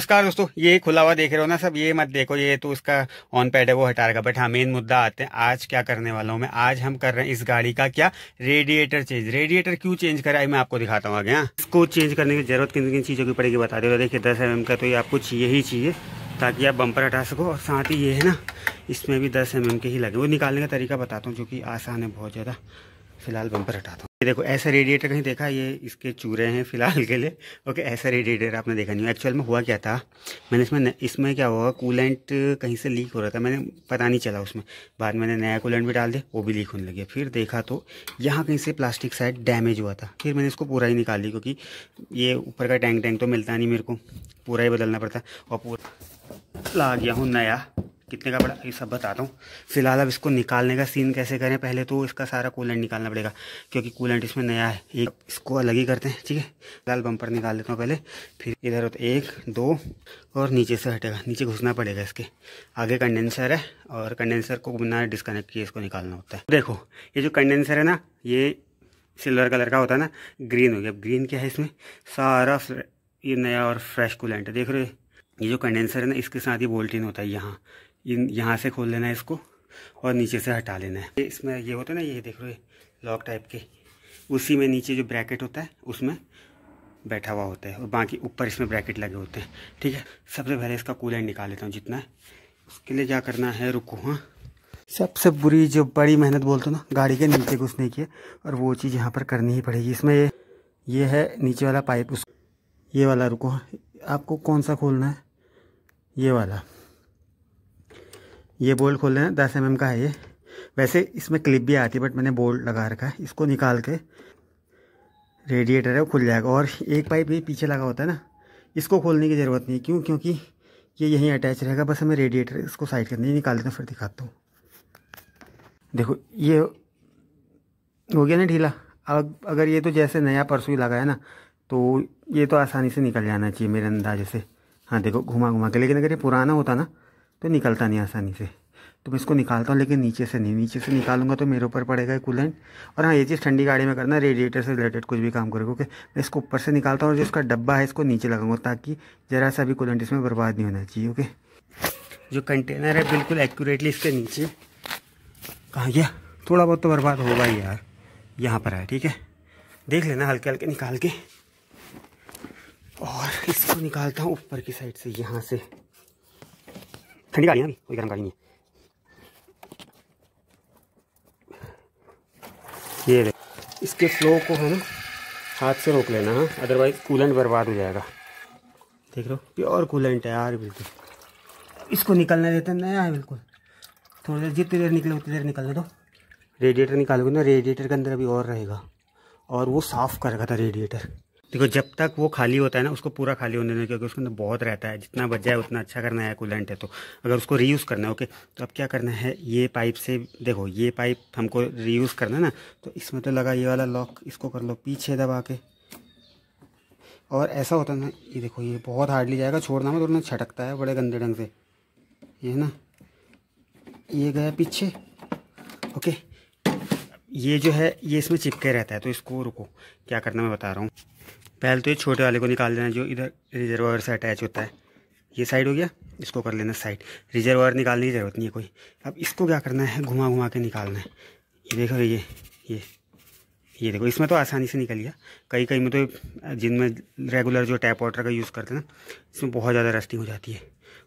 नमस्कार दोस्तों ये खुला हुआ देख रहे हो ना सब ये मत देखो ये तो उसका ऑन पैड है वो हटा रखा बट हाँ मेन मुद्दा आते हैं आज क्या करने वाला हूँ मैं आज हम कर रहे हैं इस गाड़ी का क्या रेडिएटर चेंज रेडिएटर क्यों चेंज करा है मैं आपको दिखाता हूँ आगे हाँ इसको चेंज करने की जरूरत किन किन चीज़ों की पड़ेगी बता रहे देखिए दस एम का तो ये आपको चाहिए ही चाहिए ताकि आप बम्पर हटा सको और साथ ही ये है ना इसमें भी दस एम के ही लगे वो निकालने का तरीका बताता हूँ जो कि आसान है बहुत ज़्यादा फिलहाल बम्पर हटा दो ये देखो ऐसा रेडिएटर कहीं देखा ये इसके चूरे हैं फिलहाल के लिए ओके ऐसा रेडिएटर आपने देखा नहीं एक्चुअल में हुआ क्या था मैंने इसमें इसमें क्या हुआ कूलेंट कहीं से लीक हो रहा था मैंने पता नहीं चला उसमें बाद मैंने नया कूलेंट भी डाल दिया वो भी लीक होने लगे फिर देखा तो यहाँ कहीं से प्लास्टिक साइड डैमेज हुआ था फिर मैंने इसको पूरा ही निकाल क्योंकि ये ऊपर का टैंक टैंक तो मिलता नहीं मेरे को पूरा ही बदलना पड़ता और पूरा ला गया हूँ नया कितने का पड़ा ये सब बताता हूँ फिलहाल अब इसको निकालने का सीन कैसे करें पहले तो इसका सारा कूलेंट निकालना पड़ेगा क्योंकि कूलेंट इसमें नया है एक इसको अलग ही करते हैं ठीक है फिलहाल बम्पर निकाल लेता हूँ पहले फिर इधर होता एक दो और नीचे से हटेगा नीचे घुसना पड़ेगा इसके आगे कंडेंसर है और कंडेंसर को बिना डिस्कनेक्ट किए इसको निकालना होता है देखो ये जो कंडेंसर है ना ये सिल्वर कलर का होता है ना ग्रीन हो गया अब ग्रीन क्या है इसमें सारा ये नया और फ्रेश कूलेंट है देख रहे हो ये जो कंडेंसर है ना इसके साथ ही बोल्टिन होता है यहाँ यहाँ से खोल लेना है इसको और नीचे से हटा लेना है इसमें ये होता है ना ये देख रहे लॉक टाइप के उसी में नीचे जो ब्रैकेट होता है उसमें बैठा हुआ होता है और बाकी ऊपर इसमें ब्रैकेट लगे होते हैं ठीक है सबसे पहले इसका कूलर निकाल लेता हूँ जितना है उसके लिए क्या करना है रुको हाँ सबसे बुरी जो बड़ी मेहनत बोलते हो ना गाड़ी के नीचे घुसने की है और वो चीज़ यहाँ पर करनी ही पड़ेगी इसमें ये ये है नीचे वाला पाइप उस ये वाला रुको हाँ। आपको कौन सा खोलना है ये वाला ये बोल खोल लेना दस एम का है ये वैसे इसमें क्लिप भी आती है बट मैंने बोल्ट लगा रखा है इसको निकाल के रेडिएटर है वो खुल जाएगा और एक पाइप ये पीछे लगा होता है ना इसको खोलने की ज़रूरत नहीं क्यों क्योंकि ये यहीं अटैच रहेगा बस हमें रेडिएटर इसको साइड करना है निकाल देता फिर दिखाता हूँ देखो ये हो गया ना ढीला अब अगर ये तो जैसे नया ही लगाया ना तो ये तो आसानी से निकल जाना चाहिए मेरे अंदाजे से हाँ देखो घुमा घुमा के लेकिन अगर ये पुराना होता ना तो निकलता नहीं आसानी से तो मैं इसको निकालता हूँ लेकिन नीचे से नहीं नीचे से निकालूंगा तो मेरे ऊपर पड़ेगा कूलेंट और हाँ ये चीज़ ठंडी गाड़ी में करना रेडिएटर से रिलेटेड कुछ भी काम करेगा ओके मैं इसको ऊपर से निकालता हूँ और जो इसका डब्बा है इसको नीचे लगाऊंगा ताकि ज़रा सा भी कूलेंट इसमें बर्बाद नहीं होना चाहिए ओके जो कंटेनर है बिल्कुल एक्यूरेटली इसके नीचे कहाँ गया थोड़ा बहुत तो बर्बाद होगा ही यार यहाँ पर है ठीक है देख लेना हल्के हल्के निकाल के और इसको निकालता हूँ ऊपर की साइड से यहाँ से ठंडी गाड़ी है अभी कोई गर्म गाड़ी नहीं है ये रहे इसके फ्लो को हम हाथ से रोक लेना है अदरवाइज़ कूलेंट बर्बाद हो जाएगा देख लो प्योर कूलेंट है यार बिल्कुल इसको निकलने देते नया है बिल्कुल थोड़ी देर जितनी देर निकले उतनी देर निकलने दो रेडिएटर निकालोगे ना रेडिएटर के अंदर अभी और रहेगा और वो साफ़ करेगा था रेडिएटर देखो जब तक वो खाली होता है ना उसको पूरा खाली होने देना क्योंकि उसके अंदर बहुत रहता है जितना बच जाए उतना अच्छा करना है कूलेंट है तो अगर उसको रीयूज़ करना है ओके तो अब क्या करना है ये पाइप से देखो ये पाइप हमको रीयूज़ करना है ना तो इसमें तो लगा ये वाला लॉक इसको कर लो पीछे दबा के और ऐसा होता है ना ये देखो ये बहुत हार्डली जाएगा छोड़ना में उन्हें छटकता है बड़े गंदे ढंग से ये है ना ये गया पीछे ओके ये जो है ये इसमें चिपके रहता है तो इसको रुको क्या करना मैं बता रहा हूँ पहले तो ये छोटे वाले को निकाल देना जो इधर रिजर्वर से अटैच होता है ये साइड हो गया इसको कर लेना साइड रिजर्वर निकालने की ज़रूरत नहीं है कोई अब इसको क्या करना है घुमा घुमा के निकालना है ये देखो ये ये ये देखो इसमें तो आसानी से निकल गया कई कई में तो जिनमें रेगुलर जो टैप वाटर का यूज़ करते हैं ना इसमें बहुत ज़्यादा रस्टिंग हो जाती है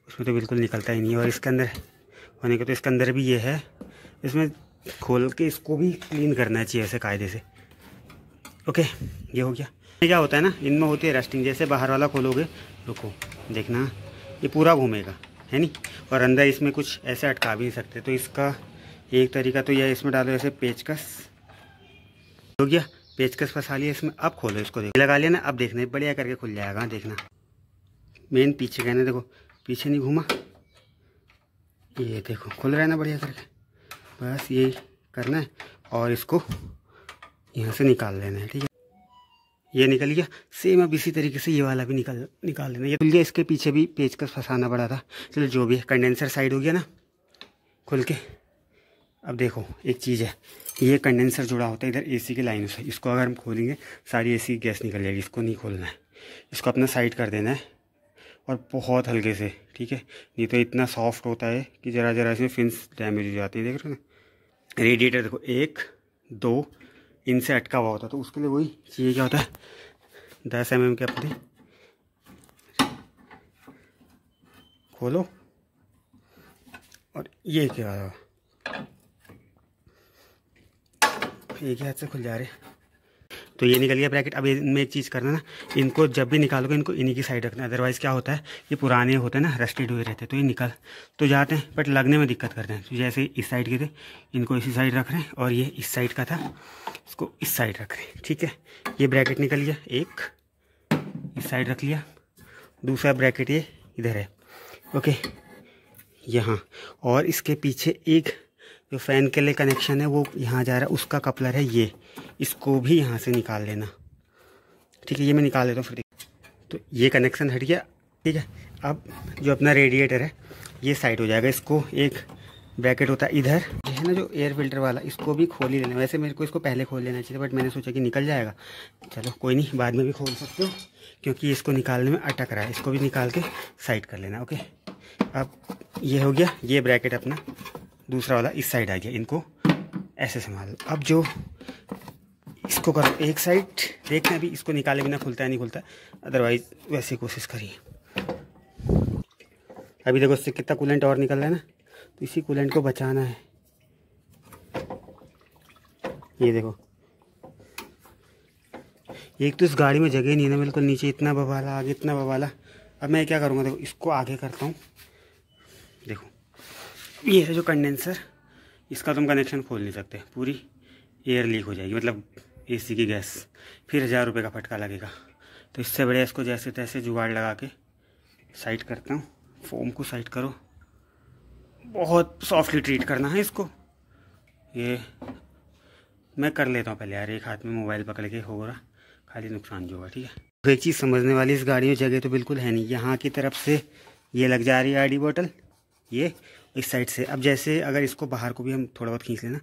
उसमें तो बिल्कुल निकलता ही नहीं है और इसके अंदर होने के तो इसके अंदर भी ये है इसमें खोल के इसको भी क्लीन करना चाहिए ऐसे कायदे से ओके ये हो गया ये क्या होता है ना इनमें होती है रेस्टिंग जैसे बाहर वाला खोलोगे रुको देखना ये पूरा घूमेगा है नहीं और अंदर इसमें कुछ ऐसे अटका भी नहीं सकते तो इसका एक तरीका तो यह इसमें डालो ऐसे पेचकस हो गया पेचकस फंसा लिया इसमें अब खोलो इसको देखो लगा लिया ना अब देखना बढ़िया करके खुल जाएगा देखना मेन पीछे कहना देखो पीछे नहीं घूमा ये देखो खुल रहा है ना बढ़िया करके बस ये करना है और इसको यहाँ से निकाल लेना है ठीक है ये निकल गया सेम अब इसी तरीके से ये वाला भी निकाल निकाल लेना ये खुल गया इसके पीछे भी पेज का फंसाना पड़ा था चलो जो भी है कंडेंसर साइड हो गया ना खुल के अब देखो एक चीज़ है ये कंडेंसर जुड़ा होता है इधर एसी की लाइन से इसको अगर हम खोलेंगे सारी एसी गैस निकल जाएगी इसको नहीं खोलना है इसको अपना साइड कर देना है और बहुत हल्के से ठीक है नहीं तो इतना सॉफ्ट होता है कि ज़रा ज़रा इसमें फिंस डैमेज हो जाती है देख रहे हो ना रेडिएटर देखो एक दो इनसे अटका हुआ होता है तो उसके लिए वही चाहिए क्या होता है दस एम एम के अपने खोलो और ये क्या एक क्या हाथ से खुल जा रहे तो ये निकल गया ब्रैकेट अब इनमें एक चीज़ करना ना इनको जब भी निकालोगे इनको इन्हीं की साइड रखना अदरवाइज़ क्या होता है ये पुराने होते हैं ना रस्टेड हुए रहते तो ये निकल तो जाते हैं बट लगने में दिक्कत करते हैं तो जैसे इस साइड के थे इनको इसी साइड रख रहे हैं और ये इस साइड का था इसको इस साइड रख रहे हैं ठीक है ये ब्रैकेट निकल गया एक इस साइड रख लिया दूसरा ब्रैकेट ये इधर है ओके यहाँ और इसके पीछे एक जो फ़ैन के लिए कनेक्शन है वो यहाँ जा रहा है उसका कपलर है ये इसको भी यहाँ से निकाल लेना ठीक है ये मैं निकाल लेता हूँ फिर तो ये कनेक्शन हट गया ठीक है अब जो अपना रेडिएटर है ये साइड हो जाएगा इसको एक ब्रैकेट होता है इधर जो है ना जो एयर फिल्टर वाला इसको भी खोल ही लेना वैसे मेरे को इसको पहले खोल लेना चाहिए बट मैंने सोचा कि निकल जाएगा चलो कोई नहीं बाद में भी खोल सकते हो क्योंकि इसको निकालने में अटक रहा है इसको भी निकाल के साइड कर लेना ओके अब ये हो गया ये ब्रैकेट अपना दूसरा वाला इस साइड आ गया इनको ऐसे संभाल अब जो इसको करो एक साइड देखना अभी इसको निकाले बिना खुलता है नहीं खुलता अदरवाइज वैसे कोशिश करिए अभी देखो इससे कितना कूलेंट और निकल रहा है ना तो इसी कूलेंट को बचाना है ये देखो एक तो इस गाड़ी में जगह नहीं है ना बिल्कुल नीचे इतना बवाला आगे इतना बवाला अब मैं क्या करूँगा देखो इसको आगे करता हूँ ये है जो कंडेंसर इसका तुम तो कनेक्शन खोल नहीं सकते पूरी एयर लीक हो जाएगी मतलब एसी की गैस फिर हज़ार रुपये का फटका लगेगा तो इससे बढ़िया इसको जैसे तैसे जुगाड़ लगा के साइड करता हूँ फोम को साइड करो बहुत सॉफ्टली ट्रीट करना है इसको ये मैं कर लेता हूँ पहले यार एक हाथ में मोबाइल पकड़ के हो रहा खाली नुकसान जो हुआ ठीक है तो एक चीज़ समझने वाली इस गाड़ी में जगह तो बिल्कुल है नहीं यहाँ की तरफ से ये लग जा रही है आईडी बोतल ये इस साइड से अब जैसे अगर इसको बाहर को भी हम थोड़ा बहुत खींच लेना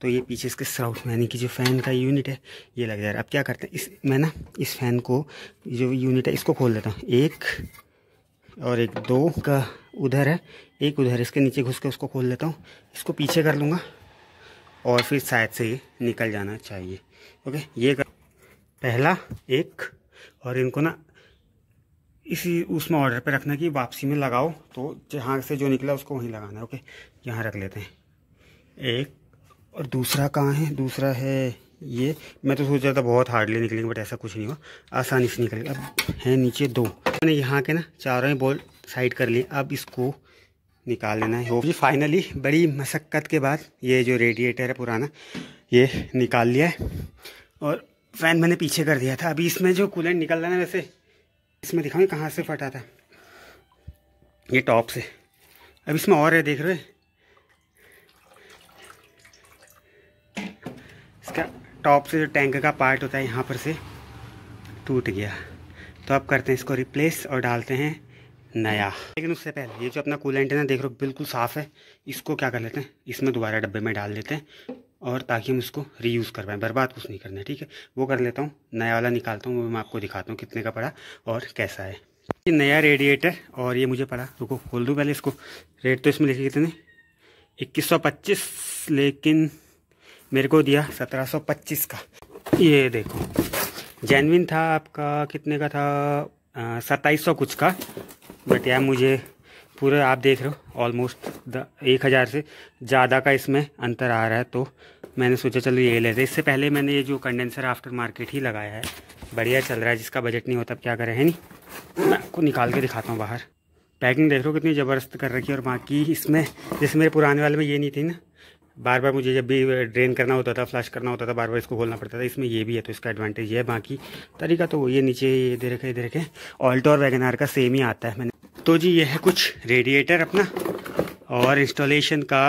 तो ये पीछे इसके स्राउट में यानी कि जो फ़ैन का यूनिट है ये लग जा रहा है अब क्या करते हैं इस मैं ना इस फ़ैन को जो यूनिट है इसको खोल देता हूँ एक और एक दो का उधर है एक उधर इसके नीचे घुस के उसको खोल लेता हूँ इसको पीछे कर लूँगा और फिर शायद से ये निकल जाना चाहिए ओके ये कर पहला एक और इनको ना इसी उसमें ऑर्डर पे रखना कि वापसी में लगाओ तो जहाँ से जो निकला उसको वहीं लगाना है ओके यहाँ रख लेते हैं एक और दूसरा कहाँ है दूसरा है ये मैं तो सोच रहा था बहुत हार्डली निकलेंगे बट ऐसा कुछ नहीं हुआ आसानी से निकलेगा अब है नीचे दो मैंने यहाँ के ना चारों ही बोल्ट साइड कर लिए अब इसको निकाल लेना है जी फाइनली बड़ी मशक्क़त के बाद ये जो रेडिएटर है पुराना ये निकाल लिया है और फ़ैन मैंने पीछे कर दिया था अभी इसमें जो कूलेंट निकल रहा है ना वैसे इसमें दिखाऊँ कहाँ से फटा था ये टॉप से अब इसमें और है देख रहे इसका टॉप से जो टैंक का पार्ट होता है यहाँ पर से टूट गया तो अब करते हैं इसको रिप्लेस और डालते हैं नया लेकिन उससे पहले ये जो अपना कूल ना देख रहे हो बिल्कुल साफ़ है इसको क्या कर लेते हैं इसमें दोबारा डब्बे में डाल देते हैं और ताकि हम उसको रीयूज़ कर पाएँ बर्बाद कुछ नहीं करना है ठीक है वो कर लेता हूँ नया वाला निकालता हूँ वो मैं आपको दिखाता हूँ कितने का पड़ा और कैसा है ये नया रेडिएटर और ये मुझे पड़ा रुको खोल दूँ पहले इसको रेट तो इसमें लिखे कितने इक्कीस सौ पच्चीस लेकिन मेरे को दिया सत्रह सौ पच्चीस का ये देखो जैनविन था आपका कितने का था सत्ताईस सौ कुछ का बट यार मुझे पूरा आप देख रहे हो ऑलमोस्ट एक हज़ार से ज़्यादा का इसमें अंतर आ रहा है तो मैंने सोचा चलो ये लेते इससे पहले मैंने ये जो कंडेंसर आफ्टर मार्केट ही लगाया है बढ़िया चल रहा है जिसका बजट नहीं होता अब क्या करें है नहीं मैं आपको निकाल के दिखाता हूँ बाहर पैकिंग देख रहे हो कितनी ज़बरदस्त कर रखी है और बाकी इसमें जैसे मेरे पुराने वाले में ये नहीं थी ना बार बार मुझे जब भी ड्रेन करना होता था फ्लश करना होता था बार बार इसको खोलना पड़ता था इसमें ये भी है तो इसका एडवांटेज ये है बाकी तरीका तो ये नीचे ये दे रखे दे रखे ऑल्टो और वैगनार का सेम ही आता है मैंने तो जी ये है कुछ रेडिएटर अपना और इंस्टॉलेशन का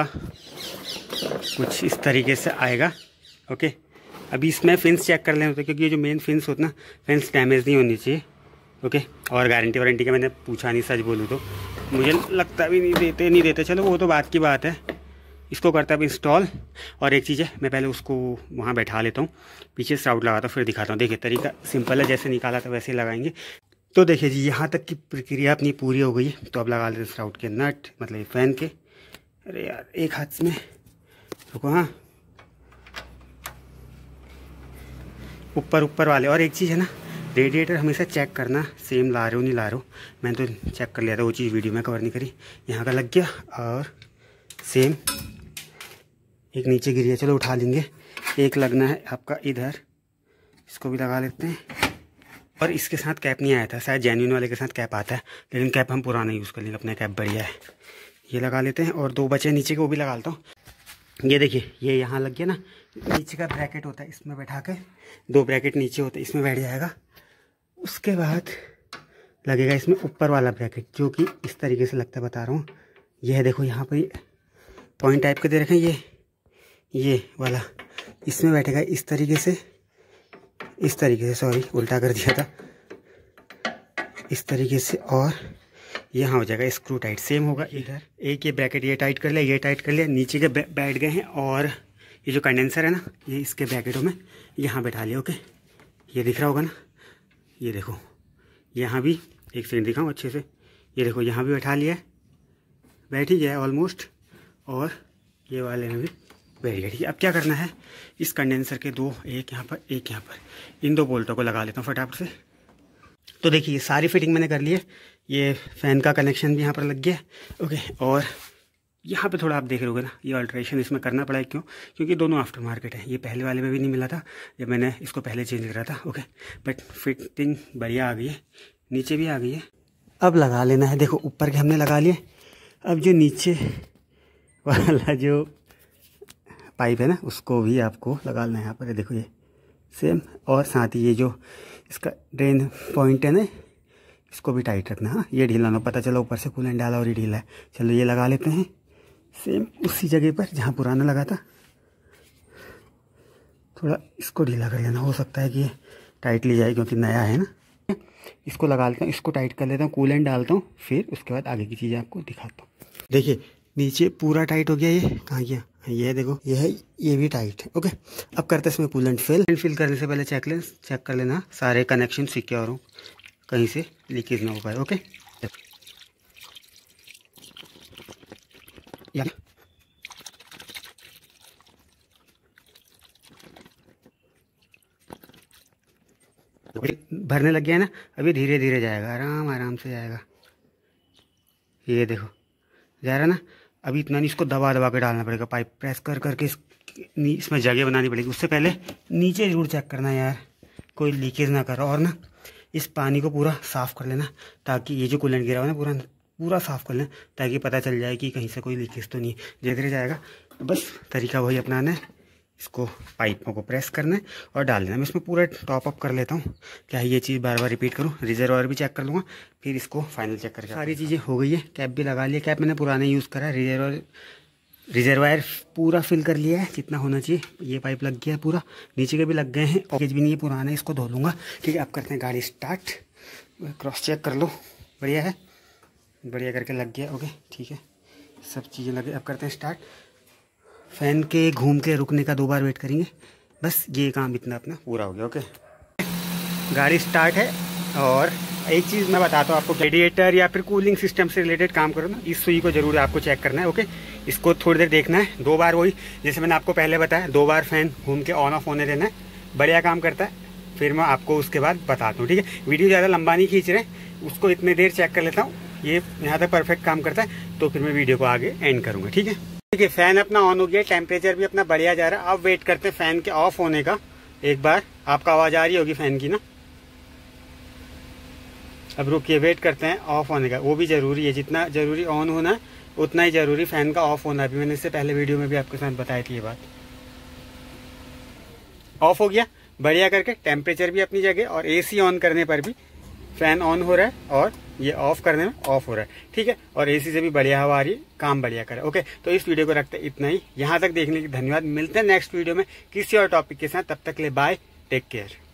कुछ इस तरीके से आएगा ओके अभी इसमें फिंस चेक कर लें तो, क्योंकि ये जो मेन फिंस होता ना फिंस डैमेज नहीं होनी चाहिए ओके और गारंटी वारंटी का मैंने पूछा नहीं सच बोलूँ तो मुझे लगता भी नहीं देते नहीं देते चलो वो तो बात की बात है इसको करता अब इंस्टॉल और एक चीज़ है मैं पहले उसको वहाँ बैठा लेता हूँ पीछे साउट लगाता हूँ फिर दिखाता हूँ देखिए तरीका सिंपल है जैसे निकाला था वैसे ही लगाएंगे तो देखिए जी यहाँ तक की प्रक्रिया अपनी पूरी हो गई है तो अब लगा लेते हैं स्राउट के नट मतलब फैन के अरे यार एक हाथ में रुको हाँ ऊपर ऊपर वाले और एक चीज़ है ना रेडिएटर हमेशा चेक करना सेम ला रहे हो नहीं ला रहे हो मैंने तो चेक कर लिया था वो चीज़ वीडियो में कवर नहीं करी यहाँ का लग गया और सेम एक नीचे गिर गया चलो उठा लेंगे एक लगना है आपका इधर इसको भी लगा लेते हैं और इसके साथ कैप नहीं आया था शायद जेन्यून वाले के साथ कैप आता है लेकिन कैप हम पुराना यूज़ कर लेंगे अपना कैप बढ़िया है ये लगा लेते हैं और दो बचे नीचे के वो भी लगा लेता हूँ ये देखिए ये यहाँ लग गया ना नीचे का ब्रैकेट होता है इसमें बैठा के दो ब्रैकेट नीचे होता है इसमें बैठ जाएगा उसके बाद लगेगा इसमें ऊपर वाला ब्रैकेट जो कि इस तरीके से लगता है बता रहा हूँ यह देखो यहाँ पर पॉइंट टाइप के दे रखें ये ये वाला इसमें बैठेगा इस तरीके से इस तरीके से सॉरी उल्टा कर दिया था इस तरीके से और यहाँ हो जाएगा स्क्रू टाइट सेम होगा इधर एक ये ब्रैकेट ये टाइट कर लिया ये टाइट कर लिया नीचे के बैठ गए हैं और ये जो कंडेंसर है ना ये इसके ब्रैकेटों में यहाँ बैठा लिया ओके ये दिख रहा होगा ना ये देखो यहाँ भी एक सेकेंड दिखाऊँ अच्छे से ये देखो यहाँ भी बैठा लिया बैठ ही गया ऑलमोस्ट और ये वाले में भी बैठ गया ठीक है अब क्या करना है इस कंडेंसर के दो एक यहाँ पर एक यहाँ पर इन दो बोल्टों को लगा लेता हूँ फटाफट से तो देखिए सारी फिटिंग मैंने कर ली है ये फ़ैन का कनेक्शन भी यहाँ पर लग गया ओके और यहाँ पे थोड़ा आप देख रहे हो ना ये अल्ट्रेशन इसमें करना पड़ा है क्यों क्योंकि दोनों आफ्टर मार्केट है ये पहले वाले में भी नहीं मिला था जब मैंने इसको पहले चेंज करा था ओके बट फिटिंग बढ़िया आ गई है नीचे भी आ गई है अब लगा लेना है देखो ऊपर के हमने लगा लिए अब जो नीचे वाला जो पाइप है ना उसको भी आपको लगा लेना है यहाँ पर देखो ये सेम और साथ ही ये जो इसका ड्रेन पॉइंट है ना इसको भी टाइट रखना हाँ ये ढीला ना पता चला ऊपर से कूलेंट डाला और ये ढीला है चलो ये लगा लेते हैं सेम उसी जगह पर जहाँ पुराना लगा था थोड़ा इसको ढीला कर लेना हो सकता है कि ये ली जाए क्योंकि नया है ना इसको लगा लेता हूँ इसको टाइट कर लेता हूँ कूलेंट डालता हूँ फिर उसके बाद आगे की चीज़ें आपको दिखाता हूँ देखिए नीचे पूरा टाइट हो गया ये कहाँ गया ये देखो यह है ये भी टाइट है ओके अब करते हैं इसमें कूलेंट फिल फिल करने से पहले चेक ले चेक कर लेना सारे कनेक्शन सिक्योर हो कहीं से लीकेज ना हो पाए ओके भरने लग गया ना अभी धीरे धीरे जाएगा आराम आराम से जाएगा ये देखो जा रहा ना अभी इतना नहीं इसको दबा दबा के डालना पड़ेगा पाइप प्रेस कर करके इस, इसमें जगह बनानी पड़ेगी उससे पहले नीचे जरूर चेक करना यार कोई लीकेज ना करो और ना इस पानी को पूरा साफ़ कर लेना ताकि ये जो कूलेंट गिरा हुआ ना पूरा पूरा साफ़ कर लेना ताकि पता चल जाए कि कहीं से कोई लीकेज तो नहीं है रहे जाएगा बस तरीका वही अपनाना है इसको पाइपों को प्रेस करना है और डाल देना मैं इसमें पूरा टॉप अप कर लेता हूँ क्या ये चीज़ बार बार रिपीट करूँ रिजर्वायर भी चेक कर लूँगा फिर इसको फाइनल चेक करके सारी चीज़ें हो गई है कैप भी लगा लिया कैप मैंने पुराना यूज़ करा है रिजर्वायर रिजर्वायर पूरा फिल कर लिया है जितना होना चाहिए ये पाइप लग गया है पूरा नीचे के भी लग गए हैं और भी नहीं है पुराना है इसको धो लूँगा ठीक है अब करते हैं गाड़ी स्टार्ट क्रॉस चेक कर लो बढ़िया है बढ़िया करके लग गया ओके ठीक है सब चीज़ें लगे अब करते हैं स्टार्ट फ़ैन के घूम के रुकने का दो बार वेट करेंगे बस ये काम इतना अपना पूरा हो गया ओके गाड़ी स्टार्ट है और एक चीज़ मैं बताता हूँ आपको रेडिएटर या फिर कूलिंग सिस्टम से रिलेटेड काम करो ना इस सुई को जरूर आपको चेक करना है ओके इसको थोड़ी देर देखना है दो बार वही जैसे मैंने आपको पहले बताया दो बार फैन घूम के ऑन ऑफ होने देना है बढ़िया काम करता है फिर मैं आपको उसके बाद बताता हूँ ठीक है वीडियो ज़्यादा लंबा नहीं खींच रहे उसको इतने देर चेक कर लेता हूँ ये यहाँ तक परफेक्ट काम करता है तो फिर मैं वीडियो को आगे एंड करूँगा ठीक है देखिए फैन अपना ऑन हो गया टेम्परेचर भी अपना बढ़िया जा रहा है अब वेट करते हैं फैन के ऑफ होने का एक बार आपका आवाज आ रही होगी फैन की ना अब रुकिए वेट करते हैं ऑफ होने का वो भी जरूरी है जितना जरूरी ऑन होना है उतना ही जरूरी फैन का ऑफ होना भी मैंने इससे पहले वीडियो में भी आपके साथ बताई थी ये बात ऑफ हो गया बढ़िया करके टेम्परेचर भी अपनी जगह और एसी ऑन करने पर भी फैन ऑन हो रहा है और ये ऑफ करने में ऑफ हो रहा है ठीक है और एसी से भी बढ़िया हवा आ रही है काम बढ़िया करे ओके तो इस वीडियो को रखते इतना ही यहाँ तक देखने के धन्यवाद मिलते हैं नेक्स्ट वीडियो में किसी और टॉपिक के साथ तब तक ले बाय टेक केयर